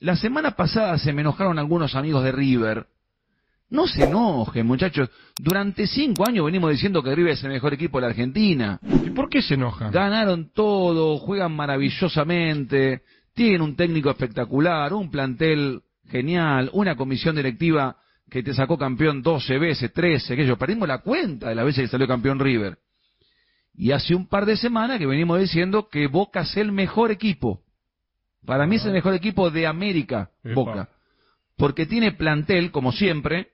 La semana pasada se me enojaron algunos amigos de River. No se enojen, muchachos. Durante cinco años venimos diciendo que River es el mejor equipo de la Argentina. ¿Y por qué se enojan? Ganaron todo, juegan maravillosamente, tienen un técnico espectacular, un plantel genial, una comisión directiva que te sacó campeón 12 veces, 13, que yo perdimos la cuenta de las veces que salió campeón River. Y hace un par de semanas que venimos diciendo que Boca es el mejor equipo. Para mí es el mejor equipo de América, Boca. Porque tiene plantel, como siempre,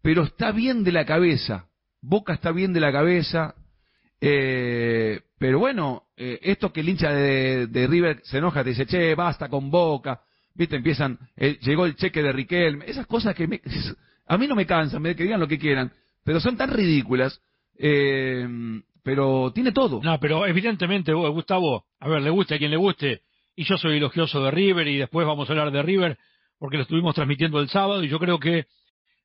pero está bien de la cabeza. Boca está bien de la cabeza. Eh, pero bueno, eh, esto que el hincha de, River se enoja, te dice, che, basta con Boca. Viste, empiezan, eh, llegó el cheque de Riquelme. Esas cosas que a mí no me cansan, me, que digan lo que quieran. Pero son tan ridículas. pero tiene todo. No, pero evidentemente, Gustavo, a ver, le guste a quien le guste, y yo soy elogioso de River y después vamos a hablar de River porque lo estuvimos transmitiendo el sábado y yo creo que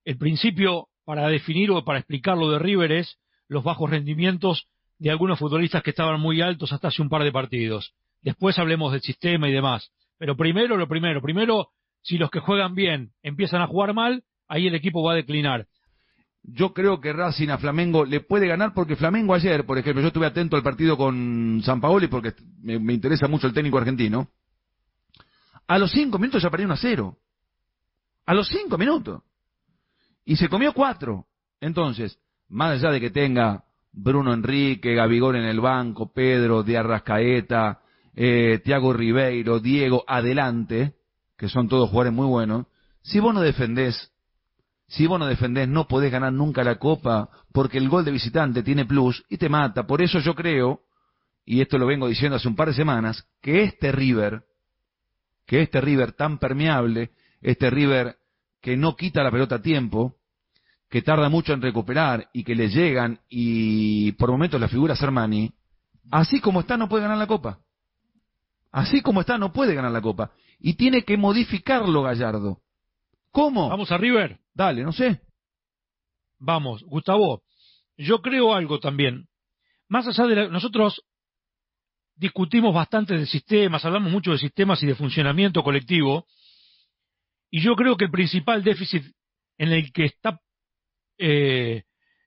el principio para definir o para explicar lo de River es los bajos rendimientos de algunos futbolistas que estaban muy altos hasta hace un par de partidos. Después hablemos del sistema y demás. Pero primero lo primero, primero si los que juegan bien empiezan a jugar mal, ahí el equipo va a declinar yo creo que Racing a Flamengo le puede ganar porque Flamengo ayer, por ejemplo, yo estuve atento al partido con San Paoli porque me, interesa mucho el técnico argentino. A los cinco minutos ya perdieron a cero. A los cinco minutos. Y se comió cuatro. Entonces, más allá de que tenga Bruno Enrique, Gabigol en el banco, Pedro, de Arrascaeta, eh, Tiago Ribeiro, Diego, adelante, que son todos jugadores muy buenos, si vos no defendés si vos no defendés, no podés ganar nunca la copa porque el gol de visitante tiene plus y te mata. Por eso yo creo, y esto lo vengo diciendo hace un par de semanas, que este River, que este River tan permeable, este River que no quita la pelota a tiempo, que tarda mucho en recuperar y que le llegan y por momentos la figura Armani, así como está no puede ganar la copa. Así como está no puede ganar la copa. Y tiene que modificarlo Gallardo. ¿Cómo? Vamos a River. Dale, no sé. Vamos, Gustavo, yo creo algo también. Más allá de la, nosotros discutimos bastante de sistemas, hablamos mucho de sistemas y de funcionamiento colectivo, y yo creo que el principal déficit en el que está eh,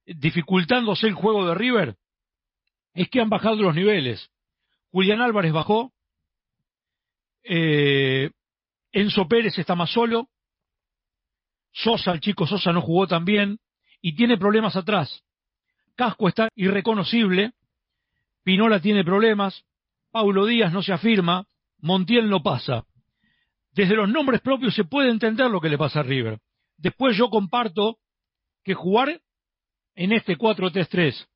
dificultándose el juego de River es que han bajado los niveles. Julián Álvarez bajó, eh, Enzo Pérez está más solo, Sosa, el chico Sosa, no jugó tan bien y tiene problemas atrás. Casco está irreconocible, Pinola tiene problemas, Paulo Díaz no se afirma, Montiel no pasa. Desde los nombres propios se puede entender lo que le pasa a River. Después yo comparto que jugar en este 4-3-3,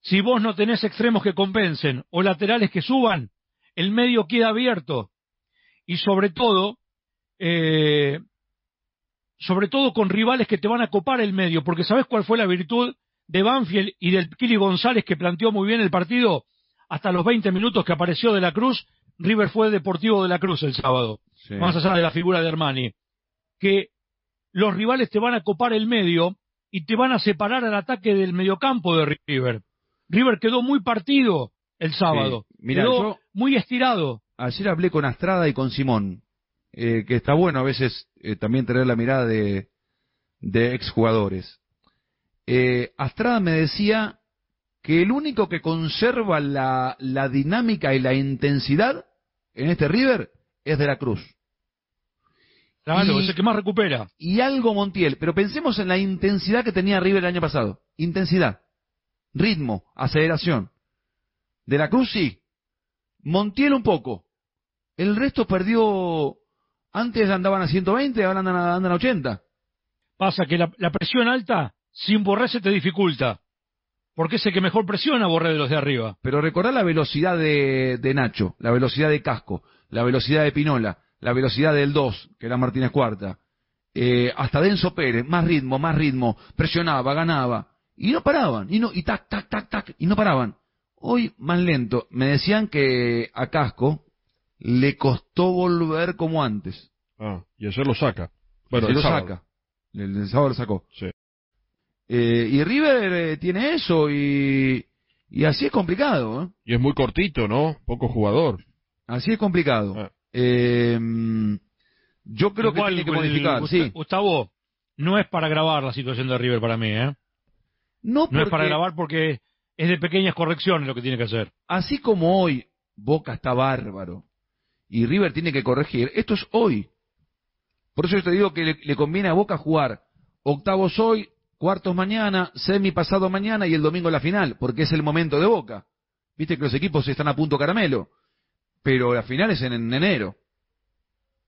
si vos no tenés extremos que compensen o laterales que suban, el medio queda abierto. Y sobre todo, eh, sobre todo con rivales que te van a copar el medio, porque ¿sabes cuál fue la virtud de Banfield y del Kili González que planteó muy bien el partido? Hasta los 20 minutos que apareció de la Cruz, River fue Deportivo de la Cruz el sábado, más allá de la figura de Hermani que los rivales te van a copar el medio y te van a separar al ataque del mediocampo de River. River quedó muy partido el sábado, quedó muy estirado. Ayer hablé con Astrada y con Simón eh, que está bueno a veces eh, también tener la mirada de, de exjugadores. Eh, Astrada me decía que el único que conserva la, dinámica y la intensidad en este River es de la Cruz. es que más recupera. Y algo Montiel, pero pensemos en la intensidad que tenía River el año pasado. Intensidad, ritmo, aceleración. De la Cruz sí. Montiel un poco. El resto perdió antes andaban a 120, ahora andan a, andan a 80. Pasa que la, presión alta sin Borré se te dificulta. Porque es el que mejor presiona Borré de los de arriba. Pero recordá la velocidad de, Nacho, la velocidad de Casco, la velocidad de Pinola, la velocidad del 2, que era Martínez Cuarta. Eh, hasta Denso Pérez, más ritmo, más ritmo, presionaba, ganaba. Y no paraban, y, no, y tac, tac, tac, tac, y no paraban. Hoy más lento. Me decían que a Casco, le costó volver como antes. Ah, y ayer lo saca. Bueno, el lo sábado. saca. El, sábado lo sacó. Eh, y River eh, tiene eso y, así es complicado. ¿eh? Y es muy cortito, ¿no? Poco jugador. Así es complicado. Ah. yo creo que tiene que modificar. Gustavo, no es para grabar la situación de River para mí. No, no es para grabar porque es de pequeñas correcciones lo que tiene que hacer. Así como hoy Boca está bárbaro y River tiene que corregir, esto es hoy. Por eso yo te digo que le, conviene a Boca jugar octavos hoy, cuartos mañana, semi pasado mañana y el domingo la final, porque es el momento de Boca. Viste que los equipos están a punto caramelo, pero la final es en, enero.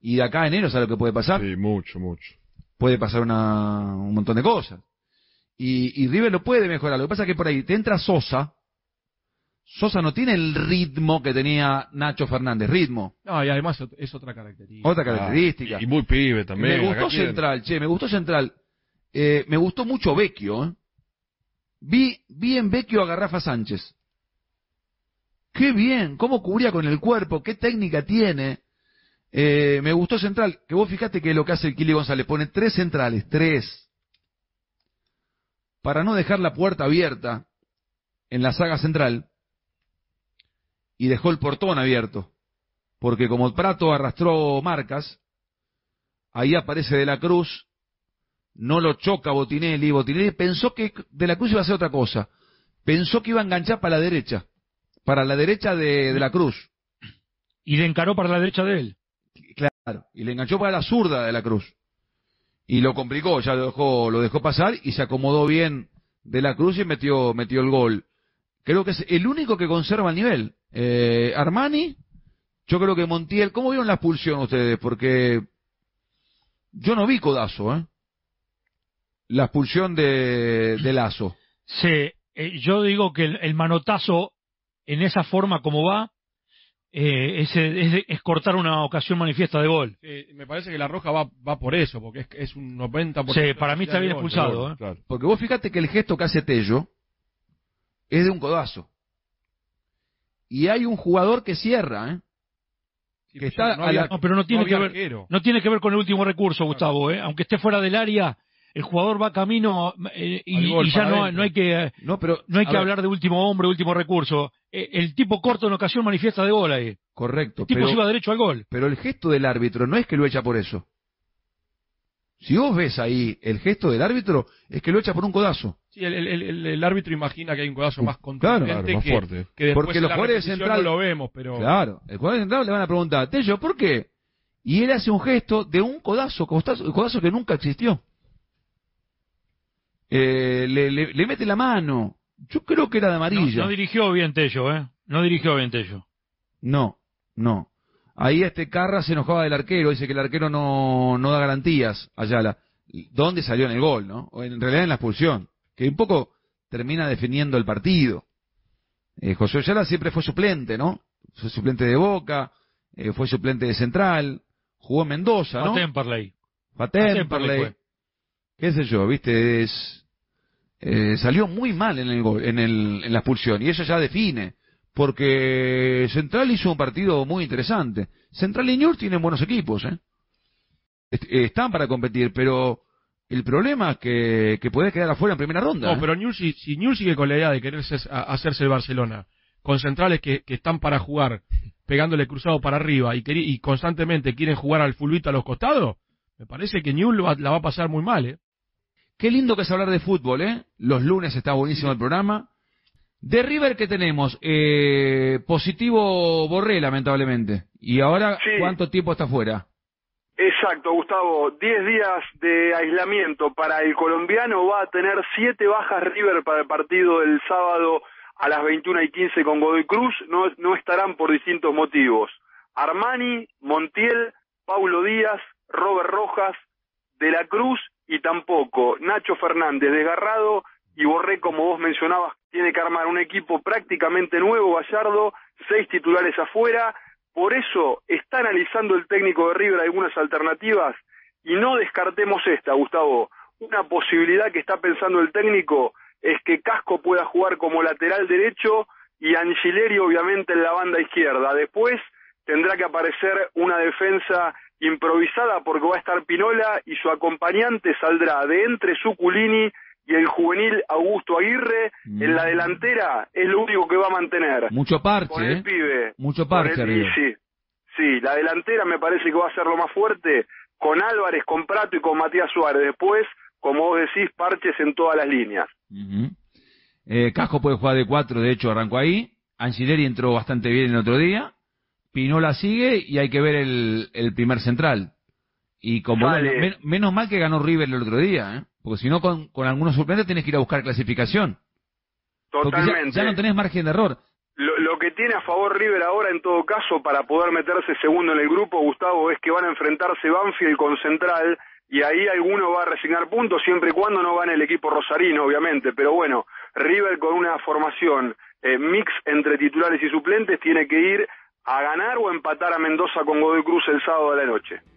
Y de acá a enero, sabe lo que puede pasar? Sí, mucho, mucho. Puede pasar una, un montón de cosas. Y, y River lo puede mejorar. Lo que pasa es que por ahí te entra Sosa, Sosa no tiene el ritmo que tenía Nacho Fernández, ritmo. No, y además es otra característica. Otra característica. Ah, y muy pibe también. Me gustó Central, che, me gustó Central. Eh, me gustó mucho Vecchio. ¿eh? Vi, vi en Vecchio a Garrafa Sánchez. Qué bien, cómo cubría con el cuerpo, qué técnica tiene. Eh, me gustó Central, que vos fijate que lo que hace el Kili González, pone tres centrales, tres. Para no dejar la puerta abierta en la saga central y dejó el portón abierto, porque como el Prato arrastró marcas, ahí aparece de la cruz, no lo choca Botinelli, Botinelli pensó que de la cruz iba a hacer otra cosa, pensó que iba a enganchar para la derecha, para la derecha de, de la cruz. Y le encaró para la derecha de él. Claro, y le enganchó para la zurda de la cruz. Y lo complicó, ya lo dejó, lo dejó pasar y se acomodó bien de la cruz y metió, metió el gol. Creo que es el único que conserva el nivel. Eh, Armani, yo creo que Montiel. ¿Cómo vieron la expulsión ustedes? Porque yo no vi codazo, ¿eh? La expulsión de, Lazo. Sí, eh, yo digo que el, manotazo, en esa forma como va, eh, es, cortar una ocasión manifiesta de gol. me parece que la roja va, por eso, porque es, un 90%. Sí, para mí está bien expulsado. ¿eh? Porque vos fíjate que el gesto que hace Tello, es de un codazo. Y hay un jugador que cierra, ¿eh? que pues está no, pero no tiene, que ver, no tiene que ver con el último recurso, Gustavo. ¿eh? Aunque esté fuera del área, el jugador va camino eh, y, ya no, no, hay que, no, pero, no hay que hablar de último hombre, último recurso. E, el, tipo corto en ocasión manifiesta de gol ahí. Correcto. El tipo lleva derecho al gol. Pero el gesto del árbitro no es que lo echa por eso. Si vos ves ahí el gesto del árbitro, es que lo echa por un codazo. Sí, el, árbitro imagina que hay un codazo uh, más contundente más que, fuerte. después Porque los jugadores central, lo vemos, pero... Claro, el jugador central le van a preguntar, Tello, ¿por qué? Y él hace un gesto de un codazo, codazo, codazo que nunca existió. Eh, le, mete la mano. Yo creo que era de amarillo. no dirigió bien Tello, ¿eh? No dirigió bien Tello. No, no. Ahí este Carras se enojaba del arquero, dice que el arquero no, da garantías, Ayala. ¿Dónde salió en el gol, no? O en realidad en la expulsión, que un poco termina definiendo el partido. Eh, José Ayala siempre fue suplente, ¿no? Fue suplente de Boca, eh, fue suplente de Central, jugó en Mendoza, ¿no? Temperley. Temperley. Qué sé yo, viste, es... Eh, salió muy mal en el, en, el, en la expulsión y eso ya define porque Central hizo un partido muy interesante. Central y news tienen buenos equipos, ¿eh? ¿eh? están para competir, pero el problema es que, que quedar afuera en primera ronda. No, ¿eh? pero si, si sigue con la idea de querer hacerse el Barcelona, con centrales que, están para jugar pegándole cruzado para arriba y, constantemente quieren jugar al fulbito a los costados, me parece que Newell la va a pasar muy mal, ¿eh? Qué lindo que es hablar de fútbol, ¿eh? Los lunes está buenísimo el programa. De River, que tenemos? Eh, positivo Borré, lamentablemente. ¿Y ahora cuánto tiempo está fuera? Exacto, Gustavo. 10 días de aislamiento para el colombiano. Va a tener siete bajas River para el partido del sábado a las 21 y 15 con Godoy Cruz. No, no estarán por distintos motivos. Armani, Montiel, Paulo Díaz, Robert Rojas, De la Cruz y tampoco Nacho Fernández, desgarrado y Borré, como vos mencionabas, tiene que armar un equipo prácticamente nuevo, Gallardo, seis titulares afuera, por eso está analizando el técnico de River algunas alternativas y no descartemos esta, Gustavo. Una posibilidad que está pensando el técnico es que Casco pueda jugar como lateral derecho y Angileri obviamente en la banda izquierda. Después tendrá que aparecer una defensa improvisada porque va a estar Pinola y su acompañante saldrá de entre Suculini y el juvenil Augusto Aguirre en la mm. delantera es lo único que va a mantener. Mucho parche, ¿eh? Mucho parche, Sí, sí, la delantera me parece que va a ser lo más fuerte con Álvarez, con Prato y con Matías Suárez. Después, como vos decís, parches en todas las líneas. Eh, Casco puede jugar de cuatro, de hecho arrancó ahí. Angileri entró bastante bien el otro día. Pinola sigue y hay que ver el, primer central. Y como menos mal que ganó River el otro día, ¿eh? Porque si no, con, algunos suplentes tienes que ir a buscar clasificación. Totalmente. Ya, no tenés margen de error. Lo, que tiene a favor River ahora, en todo caso, para poder meterse segundo en el grupo, Gustavo, es que van a enfrentarse Banfield con Central y ahí alguno va a resignar puntos, siempre y cuando no gane el equipo rosarino, obviamente. Pero bueno, River con una formación eh, mix entre titulares y suplentes tiene que ir a ganar o empatar a Mendoza con Godoy Cruz el sábado de la noche.